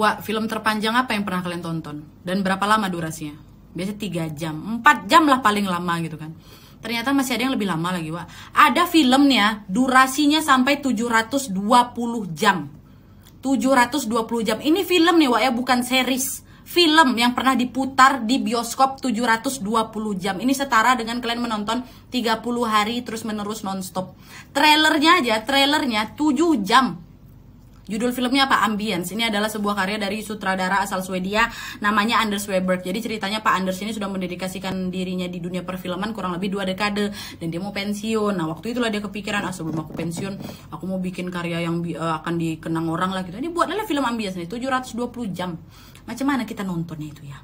Wah, film terpanjang apa yang pernah kalian tonton? Dan berapa lama durasinya? Biasanya 3 jam, 4 jam lah paling lama gitu kan. Ternyata masih ada yang lebih lama lagi, Wak. Ada film nih ya, durasinya sampai 720 jam. 720 jam. Ini film nih, Wak ya, bukan series. Film yang pernah diputar di bioskop 720 jam. Ini setara dengan kalian menonton 30 hari terus-menerus nonstop. Trailernya aja, trailernya 7 jam Judul filmnya apa? Ambience. Ini adalah sebuah karya dari sutradara asal Swedia namanya Anders Weberg. Jadi ceritanya Pak Anders ini sudah mendedikasikan dirinya di dunia perfilman kurang lebih dua dekade dan dia mau pensiun. Nah, waktu itulah dia kepikiran, "Ah, sebelum aku pensiun, aku mau bikin karya yang uh, akan dikenang orang lah gitu." Ini buatlah film ambience nih, 720 jam. Macam mana kita nontonnya itu ya?